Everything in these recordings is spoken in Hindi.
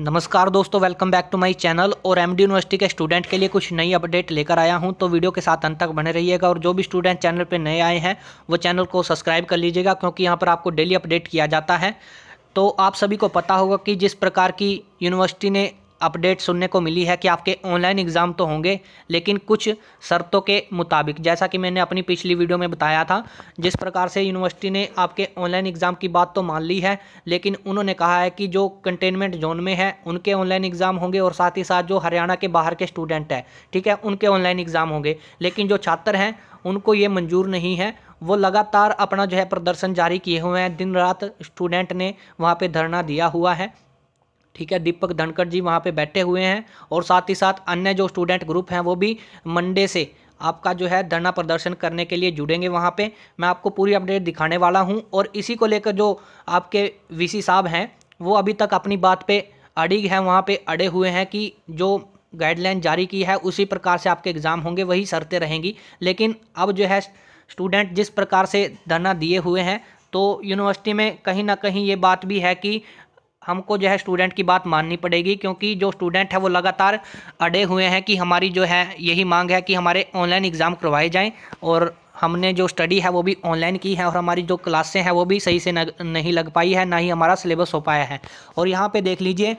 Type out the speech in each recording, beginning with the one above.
नमस्कार दोस्तों welcome back to my channel और एमडी यूनिवर्सिटी के स्टूडेंट के लिए कुछ नई अपडेट लेकर आया हूं तो वीडियो के साथ अंत तक बने रहिएगा और जो भी स्टूडेंट चैनल पे नए आए हैं वो चैनल को सब्सक्राइब कर लीजिएगा क्योंकि यहां पर आपको डेली अपडेट किया जाता है तो आप सभी को पता होगा कि जिस प्रकार की यूनिवर्सिटी ने अपडेट सुनने को मिली है कि आपके ऑनलाइन एग्ज़ाम तो होंगे लेकिन कुछ शर्तों के मुताबिक जैसा कि मैंने अपनी पिछली वीडियो में बताया था जिस प्रकार से यूनिवर्सिटी ने आपके ऑनलाइन एग्ज़ाम की बात तो मान ली है लेकिन उन्होंने कहा है कि जो कंटेनमेंट जोन में है उनके ऑनलाइन एग्ज़ाम होंगे और साथ ही साथ जो हरियाणा के बाहर के स्टूडेंट हैं ठीक है उनके ऑनलाइन एग्ज़ाम होंगे लेकिन जो छात्र हैं उनको ये मंजूर नहीं है वो लगातार अपना जो है प्रदर्शन जारी किए हुए हैं दिन रात स्टूडेंट ने वहाँ पे धरना दिया हुआ है ठीक है दीपक धनखड़ जी वहाँ पे बैठे हुए हैं और साथ ही साथ अन्य जो स्टूडेंट ग्रुप हैं वो भी मंडे से आपका जो है धरना प्रदर्शन करने के लिए जुड़ेंगे वहाँ पे मैं आपको पूरी अपडेट दिखाने वाला हूँ और इसी को लेकर जो आपके वीसी साहब हैं वो अभी तक अपनी बात पे अड़िग हैं वहाँ पे अड़े हुए हैं कि जो गाइडलाइन जारी की है उसी प्रकार से आपके एग्ज़ाम होंगे वही शर्तें रहेंगी लेकिन अब जो है स्टूडेंट जिस प्रकार से धरना दिए हुए हैं तो यूनिवर्सिटी में कहीं ना कहीं ये बात भी है कि हमको जो है स्टूडेंट की बात माननी पड़ेगी क्योंकि जो स्टूडेंट है वो लगातार अड़े हुए हैं कि हमारी जो है यही मांग है कि हमारे ऑनलाइन एग्ज़ाम करवाए जाएँ और हमने जो स्टडी है वो भी ऑनलाइन की है और हमारी जो क्लासें हैं वो भी सही से नहीं लग पाई है ना ही हमारा सिलेबस हो पाया है और यहाँ पे देख लीजिए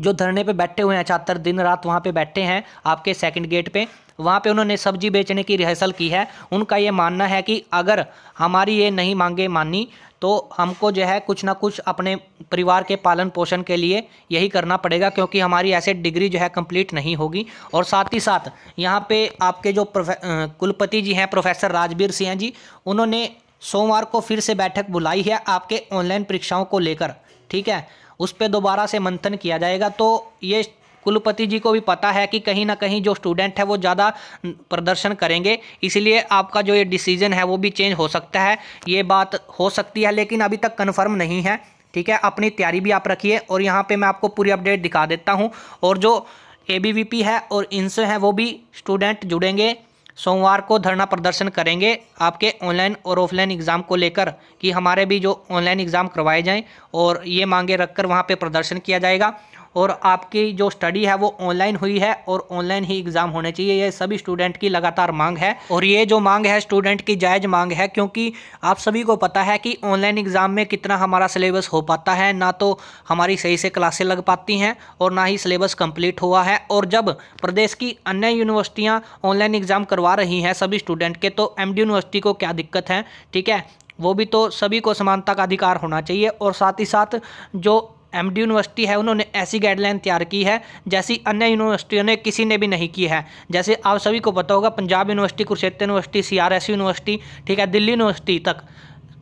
जो धरने पे बैठे हुए हैं छात्र दिन रात वहाँ पे बैठे हैं आपके सेकंड गेट पे वहाँ पे उन्होंने सब्जी बेचने की रिहर्सल की है उनका ये मानना है कि अगर हमारी ये नहीं मांगे मानी तो हमको जो है कुछ ना कुछ अपने परिवार के पालन पोषण के लिए यही करना पड़ेगा क्योंकि हमारी ऐसे डिग्री जो है कंप्लीट नहीं होगी और साथ ही साथ यहाँ पे आपके जो कुलपति जी हैं प्रोफेसर राजबीर सिंह जी उन्होंने सोमवार को फिर से बैठक बुलाई है आपके ऑनलाइन परीक्षाओं को लेकर ठीक है उस पर दोबारा से मंथन किया जाएगा तो ये कुलपति जी को भी पता है कि कहीं ना कहीं जो स्टूडेंट है वो ज़्यादा प्रदर्शन करेंगे इसलिए आपका जो ये डिसीजन है वो भी चेंज हो सकता है ये बात हो सकती है लेकिन अभी तक कन्फर्म नहीं है ठीक है अपनी तैयारी भी आप रखिए और यहाँ पे मैं आपको पूरी अपडेट दिखा देता हूँ और जो ए है और इनसे हैं वो भी स्टूडेंट जुड़ेंगे सोमवार को धरना प्रदर्शन करेंगे आपके ऑनलाइन और ऑफलाइन एग्ज़ाम को लेकर कि हमारे भी जो ऑनलाइन एग्ज़ाम करवाए जाएं और ये मांगे रखकर वहाँ पे प्रदर्शन किया जाएगा और आपकी जो स्टडी है वो ऑनलाइन हुई है और ऑनलाइन ही एग्ज़ाम होने चाहिए ये सभी स्टूडेंट की लगातार मांग है और ये जो मांग है स्टूडेंट की जायज़ मांग है क्योंकि आप सभी को पता है कि ऑनलाइन एग्ज़ाम में कितना हमारा सिलेबस हो पाता है ना तो हमारी सही से क्लासें लग पाती हैं और ना ही सिलेबस कंप्लीट हुआ है और जब प्रदेश की अन्य यूनिवर्सिटियाँ ऑनलाइन एग्ज़ाम करवा रही हैं सभी स्टूडेंट के तो एम यूनिवर्सिटी को क्या दिक्कत है ठीक है वो भी तो सभी को समानता का अधिकार होना चाहिए और साथ ही साथ जो एम यूनिवर्सिटी है उन्होंने ऐसी गाइडलाइन तैयार की है जैसी अन्य यूनिवर्सिटियों ने किसी ने भी नहीं की है जैसे आप सभी को पता होगा Punjab university Kurukshetra university C university ठीक है दिल्ली यूनिवर्सिटी तक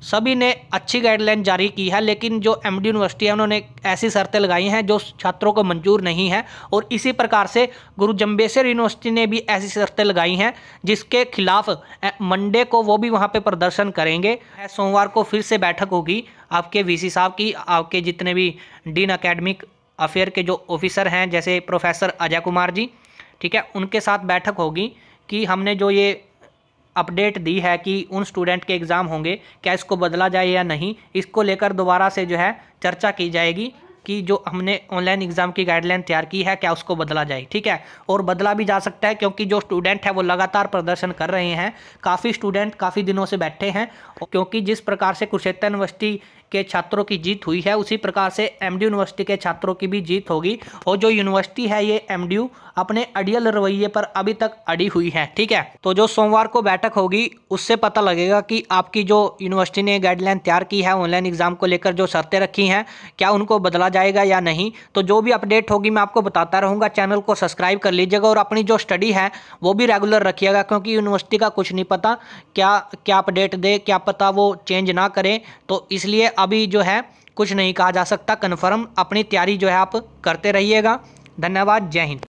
सभी ने अच्छी गाइडलाइन जारी की है लेकिन जो एम यूनिवर्सिटी है उन्होंने ऐसी शर्तें लगाई हैं जो छात्रों को मंजूर नहीं है और इसी प्रकार से गुरु जम्बेसर यूनिवर्सिटी ने भी ऐसी शर्तें लगाई हैं जिसके खिलाफ मंडे को वो भी वहाँ पे प्रदर्शन करेंगे सोमवार को फिर से बैठक होगी आपके वी साहब की आपके जितने भी डीन अकेडमिक अफेयर के जो ऑफिसर हैं जैसे प्रोफेसर अजय कुमार जी ठीक है उनके साथ बैठक होगी कि हमने जो ये अपडेट दी है कि उन स्टूडेंट के एग्ज़ाम होंगे क्या इसको बदला जाए या नहीं इसको लेकर दोबारा से जो है चर्चा की जाएगी कि जो हमने ऑनलाइन एग्ज़ाम की गाइडलाइन तैयार की है क्या उसको बदला जाए ठीक है और बदला भी जा सकता है क्योंकि जो स्टूडेंट है वो लगातार प्रदर्शन कर रहे हैं काफ़ी स्टूडेंट काफ़ी दिनों से बैठे हैं क्योंकि जिस प्रकार से कुरुक्षेत्र यूनिवर्सिटी के छात्रों की जीत हुई है उसी प्रकार से एम यूनिवर्सिटी के छात्रों की भी जीत होगी और जो यूनिवर्सिटी है ये एम अपने अड़ियल रवैये पर अभी तक अड़ी हुई है ठीक है तो जो सोमवार को बैठक होगी उससे पता लगेगा कि आपकी जो यूनिवर्सिटी ने गाइडलाइन तैयार की है ऑनलाइन एग्जाम को लेकर जो शर्तें रखी हैं क्या उनको बदला जाएगा या नहीं तो जो भी अपडेट होगी मैं आपको बताता रहूँगा चैनल को सब्सक्राइब कर लीजिएगा और अपनी जो स्टडी है वो भी रेगुलर रखिएगा क्योंकि यूनिवर्सिटी का कुछ नहीं पता क्या क्या अपडेट दे क्या पता वो चेंज ना करें तो इसलिए अभी जो है कुछ नहीं कहा जा सकता कन्फर्म अपनी तैयारी जो है आप करते रहिएगा धन्यवाद जय हिंद